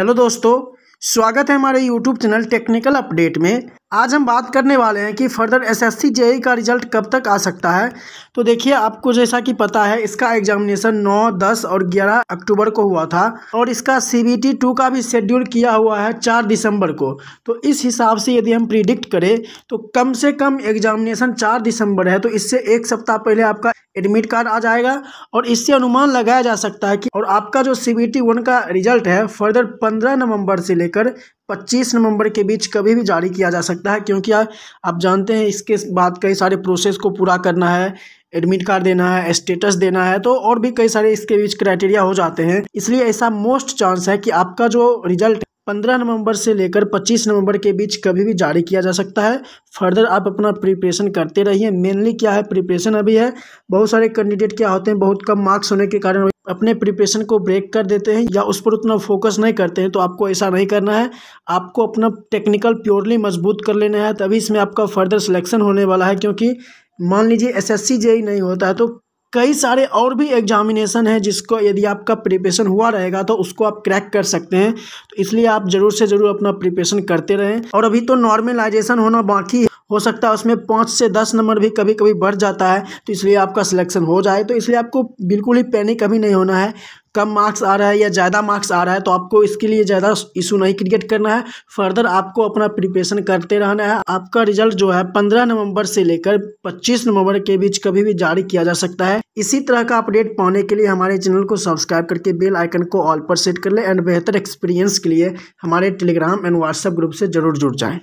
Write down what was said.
hello दोस्तों स्वागत है हमारे यूट्यूब चैनल टेक्निकल अपडेट में आज हम बात करने वाले हैं कि फर्दर एसएससी जेई e का रिजल्ट कब तक आ सकता है तो देखिए आपको जैसा कि पता है इसका एग्जामिनेशन 9, 10 और 11 अक्टूबर को हुआ था और इसका सीबीटी टू का भी शेड्यूल किया हुआ है 4 दिसंबर को तो इस हिसाब से यदि हम प्रिडिक्ट करें तो कम से कम एग्जामिनेशन 4 दिसंबर है तो इससे एक सप्ताह पहले आपका एडमिट कार्ड आ जाएगा और इससे अनुमान लगाया जा सकता है कि और आपका जो सी बी टी वन का रिजल्ट है फर्दर पंद्रह नवम्बर से लेकर 25 नवंबर के बीच कभी भी जारी किया जा सकता है क्योंकि आ, आप जानते हैं इसके बाद कई सारे प्रोसेस को पूरा करना है एडमिट कार्ड देना है स्टेटस देना है तो और भी कई सारे इसके बीच क्राइटेरिया हो जाते हैं इसलिए ऐसा मोस्ट चांस है कि आपका जो रिजल्ट पंद्रह नवंबर से लेकर पच्चीस नवंबर के बीच कभी भी जारी किया जा सकता है फर्दर आप अपना प्रिपरेशन करते रहिए मेनली क्या है प्रिपरेशन अभी है बहुत सारे कैंडिडेट क्या होते हैं बहुत कम मार्क्स होने के कारण अपने प्रिपरेशन को ब्रेक कर देते हैं या उस पर उतना फोकस नहीं करते हैं तो आपको ऐसा नहीं करना है आपको अपना टेक्निकल प्योरली मजबूत कर लेना है तभी इसमें आपका फर्दर सिलेक्शन होने वाला है क्योंकि मान लीजिए एस एस नहीं होता है तो कई सारे और भी एग्जामिनेशन है जिसको यदि आपका प्रिपरेशन हुआ रहेगा तो उसको आप क्रैक कर सकते हैं तो इसलिए आप ज़रूर से ज़रूर अपना प्रिपरेशन करते रहें और अभी तो नॉर्मलाइजेशन होना बाकी हो सकता है उसमें पाँच से दस नंबर भी कभी कभी बढ़ जाता है तो इसलिए आपका सिलेक्शन हो जाए तो इसलिए आपको बिल्कुल ही पैनिक कभी नहीं होना है कम मार्क्स आ रहा है या ज़्यादा मार्क्स आ रहा है तो आपको इसके लिए ज़्यादा इशू नहीं क्रिएट करना है फर्दर आपको अपना प्रिपरेशन करते रहना है आपका रिजल्ट जो है पंद्रह नवंबर से लेकर पच्चीस नवंबर के बीच कभी भी जारी किया जा सकता है इसी तरह का अपडेट पाने के लिए हमारे चैनल को सब्सक्राइब करके बेल आइकन को ऑल पर सेट कर लें एंड बेहतर एक्सपीरियंस के लिए हमारे टेलीग्राम एंड व्हाट्सएप ग्रुप से जरूर जुड़ जाएँ